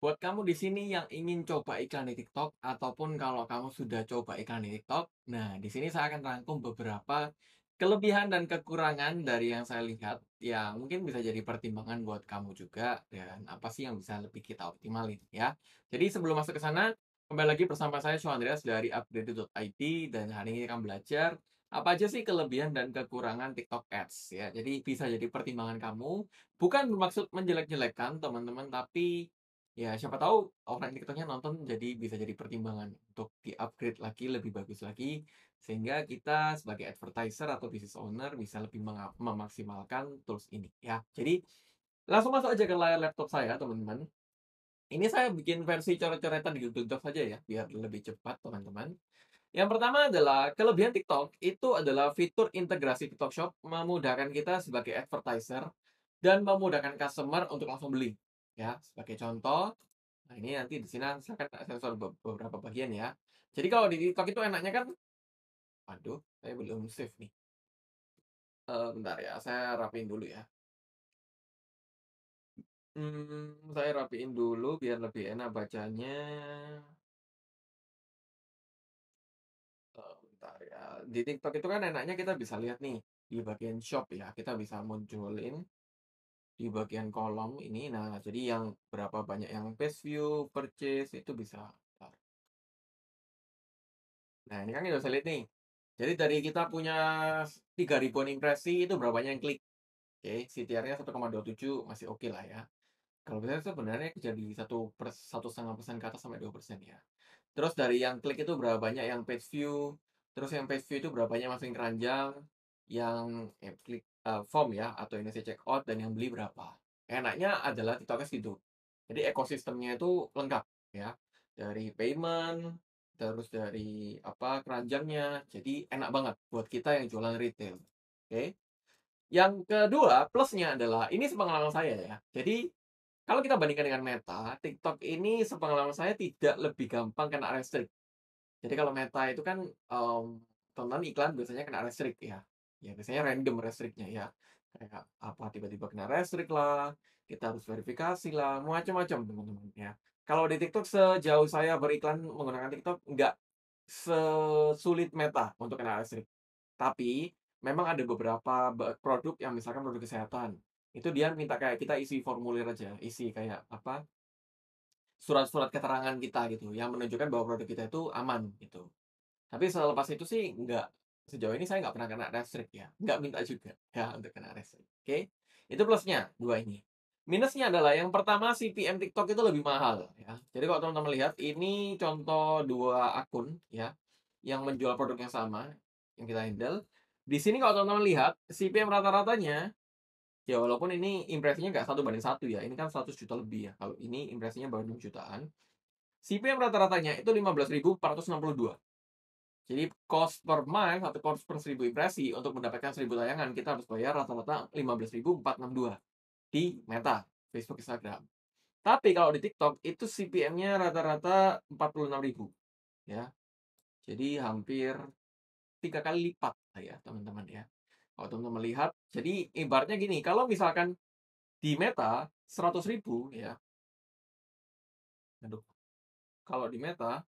Buat kamu di sini yang ingin coba iklan di TikTok ataupun kalau kamu sudah coba iklan di TikTok, nah di sini saya akan rangkum beberapa kelebihan dan kekurangan dari yang saya lihat yang mungkin bisa jadi pertimbangan buat kamu juga dan apa sih yang bisa lebih kita optimalin ya. Jadi sebelum masuk ke sana, kembali lagi bersama saya Sean Andreas dari upgrade.id dan hari ini akan belajar apa aja sih kelebihan dan kekurangan TikTok Ads ya. Jadi bisa jadi pertimbangan kamu, bukan bermaksud menjelek-jelekan teman-teman tapi Ya, siapa tahu orang TikToknya nonton jadi bisa jadi pertimbangan untuk di-upgrade lagi, lebih bagus lagi, sehingga kita sebagai advertiser atau business owner bisa lebih memaksimalkan tools ini. Ya, jadi langsung masuk aja ke layar laptop saya, teman-teman. Ini saya bikin versi coret-coretan di YouTube Docs saja ya, biar lebih cepat, teman-teman. Yang pertama adalah kelebihan TikTok itu adalah fitur integrasi TikTok Shop memudahkan kita sebagai advertiser dan memudahkan customer untuk langsung beli ya sebagai contoh nah ini nanti di sini akan sensor beberapa bagian ya jadi kalau di TikTok itu enaknya kan aduh saya belum save nih uh, bentar ya saya rapiin dulu ya hmm, saya rapiin dulu biar lebih enak bacanya uh, bentar ya di TikTok itu kan enaknya kita bisa lihat nih di bagian shop ya kita bisa munculin di bagian kolom ini. Nah, jadi yang berapa banyak yang page view, purchase itu bisa. Nah, ini kan kita bisa lihat nih. Jadi dari kita punya 3000 impresi itu berapa banyak yang klik. Oke, CTR-nya 1,27 masih oke okay lah ya. Kalau bisa sebenarnya jadi satu satu setengah persen ke atas sampai dua persen ya. Terus dari yang klik itu berapa banyak yang page view, terus yang page view itu berapa banyak masukin keranjang, yang ya, klik uh, form ya atau Indonesia check out dan yang beli berapa. Enaknya adalah TikTokers gitu. Jadi ekosistemnya itu lengkap ya. Dari payment, terus dari apa keranjangnya. Jadi enak banget buat kita yang jualan retail. Oke. Okay? Yang kedua, plusnya adalah ini sepengalaman saya ya. Jadi kalau kita bandingkan dengan Meta, TikTok ini sepengalaman saya tidak lebih gampang kena restrik. Jadi kalau Meta itu kan um, mmm, tonton iklan biasanya kena restrik ya ya biasanya random restriknya ya kayak apa tiba-tiba kena restrik lah kita harus verifikasi lah macam-macam teman-teman ya kalau di TikTok sejauh saya beriklan menggunakan TikTok nggak sesulit meta untuk kena restrik tapi memang ada beberapa produk yang misalkan produk kesehatan itu dia minta kayak kita isi formulir aja isi kayak apa surat-surat keterangan kita gitu yang menunjukkan bahwa produk kita itu aman gitu tapi selepas itu sih nggak Sejauh ini saya nggak pernah kena restrik ya. Nggak minta juga ya untuk kena restrik. Oke. Okay? Itu plusnya dua ini. Minusnya adalah yang pertama CPM TikTok itu lebih mahal ya. Jadi kalau teman-teman lihat ini contoh dua akun ya yang menjual produk yang sama yang kita handle. Di sini kalau teman-teman lihat CPM rata-ratanya ya walaupun ini impresinya nggak satu banding satu ya ini kan 100 juta lebih ya kalau ini impresinya baru 6 jutaan CPM rata-ratanya itu 15.462 jadi cost per mile atau cost per seribu impresi untuk mendapatkan seribu tayangan kita harus bayar rata-rata 15.462 di Meta, Facebook, Instagram. Tapi kalau di TikTok itu CPM-nya rata-rata 46.000 ya. Jadi hampir tiga kali lipat ya teman-teman ya. Kalau teman-teman lihat, jadi ibaratnya gini, kalau misalkan di Meta 100.000 ya. Aduh. Kalau di Meta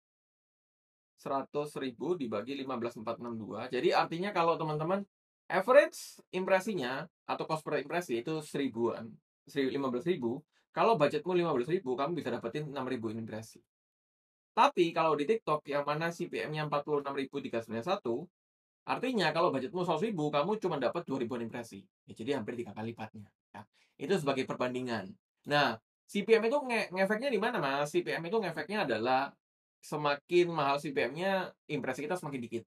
100.000 dibagi 15462. Jadi artinya kalau teman-teman average impresinya atau cost per impresi itu seribuan, an 15.000, Kalau budgetmu 15.000 kamu bisa dapetin 6.000 impresi. Tapi kalau di TikTok yang mana CPM-nya 46.391, artinya kalau budgetmu 100.000 kamu cuma dapat 2.000 impresi. Ya, jadi hampir tiga kali lipatnya. Ya. Itu sebagai perbandingan. Nah, CPM itu nge ngefeknya di mana, Mas? CPM itu ngefeknya adalah semakin mahal CPM-nya, impresi kita semakin dikit.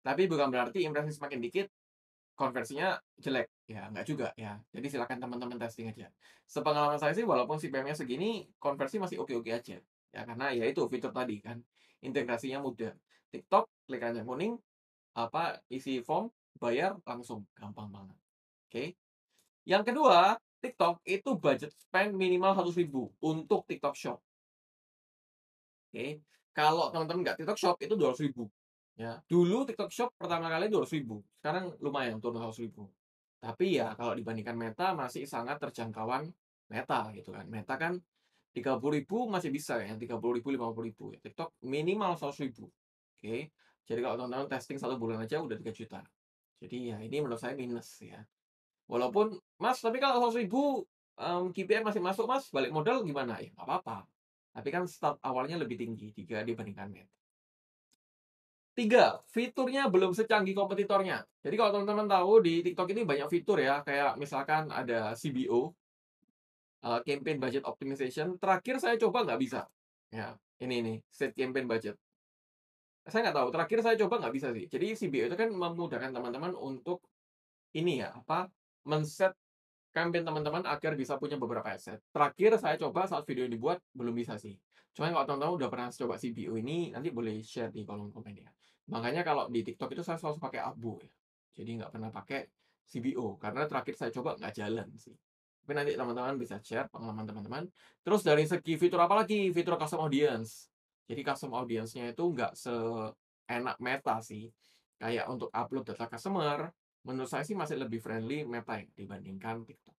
Tapi bukan berarti impresi semakin dikit, konversinya jelek. Ya, nggak juga ya. Jadi silakan teman-teman testing aja. Sepengalaman saya sih, walaupun CPM-nya segini, konversi masih oke-oke aja. Ya, karena ya itu fitur tadi kan. Integrasinya mudah. TikTok, klik aja kuning, apa isi form, bayar langsung. Gampang banget. Oke. Okay? Yang kedua, TikTok itu budget spend minimal 100 ribu untuk TikTok Shop. Oke. Okay. Kalau teman-teman nggak TikTok Shop itu 200 ribu. Ya. Dulu TikTok Shop pertama kali 200 ribu. Sekarang lumayan turun 100 ribu. Tapi ya kalau dibandingkan Meta masih sangat terjangkauan Meta gitu kan. Meta kan 30 ribu masih bisa ya. 30 ribu, 50 ribu. Ya. TikTok minimal 100 ribu. Oke. Okay. Jadi kalau teman-teman testing satu bulan aja udah 3 juta. Jadi ya ini menurut saya minus ya. Walaupun, mas tapi kalau 100 ribu um, mmm, KPI masih masuk mas, balik modal gimana? Ya nggak apa-apa. Tapi kan start awalnya lebih tinggi, 3 dibandingkan Meta. Tiga, fiturnya belum secanggih kompetitornya. Jadi kalau teman-teman tahu di TikTok ini banyak fitur ya, kayak misalkan ada CBO, uh, eh, Campaign Budget Optimization. Terakhir saya coba nggak bisa. Ya, ini ini Set Campaign Budget. Saya nggak tahu, terakhir saya coba nggak bisa sih. Jadi CBO itu kan memudahkan teman-teman untuk ini ya, apa, men-set campaign teman-teman agar bisa punya beberapa aset. Terakhir saya coba saat video ini dibuat belum bisa sih. Cuman kalau teman-teman udah pernah coba CBO ini nanti boleh share di kolom komen ya. Makanya kalau di TikTok itu saya selalu pakai Abu ya. Jadi nggak pernah pakai CBO karena terakhir saya coba nggak jalan sih. Tapi nanti teman-teman bisa share pengalaman teman-teman. Terus dari segi fitur apa lagi? Fitur custom audience. Jadi custom audience-nya itu nggak seenak meta sih. Kayak untuk upload data customer, menurut saya sih masih lebih friendly Meta ya, dibandingkan TikTok.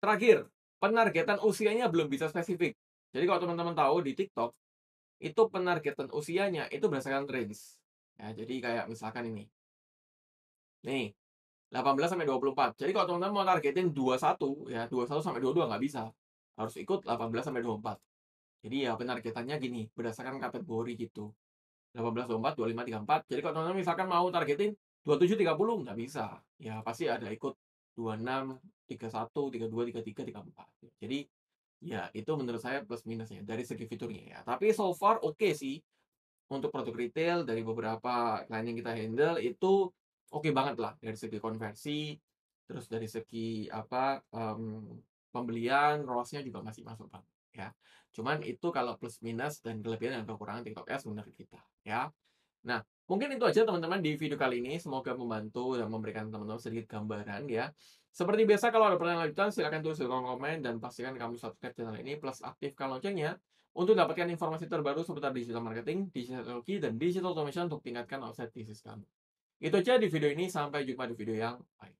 Terakhir, penargetan usianya belum bisa spesifik. Jadi kalau teman-teman tahu di TikTok itu penargetan usianya itu berdasarkan range. Ya, jadi kayak misalkan ini. Nih, 18 sampai 24. Jadi kalau teman-teman mau targetin 21 ya, 21 sampai 22 nggak bisa. Harus ikut 18 sampai 24. Jadi ya penargetannya gini, berdasarkan kategori gitu. 18, 24, 25, 34. Jadi kalau teman-teman misalkan mau targetin 27.30 nggak bisa. Ya pasti ada ikut 26, 31, 32, 33, 34. Jadi ya itu menurut saya plus minusnya dari segi fiturnya ya. Tapi so far oke okay sih untuk produk retail dari beberapa klien yang kita handle itu oke okay banget lah dari segi konversi terus dari segi apa um, pembelian rosnya juga masih masuk banget ya. Cuman itu kalau plus minus dan kelebihan dan kekurangan TikTok Ads menurut kita ya. Nah, Mungkin itu aja teman-teman di video kali ini. Semoga membantu dan memberikan teman-teman sedikit gambaran ya. Seperti biasa kalau ada pertanyaan lanjutan silahkan tulis di kolom komen dan pastikan kamu subscribe channel ini plus aktifkan loncengnya untuk dapatkan informasi terbaru seputar digital marketing, digital technology, dan digital automation untuk tingkatkan offset bisnis kamu. Itu aja di video ini, sampai jumpa di video yang lain.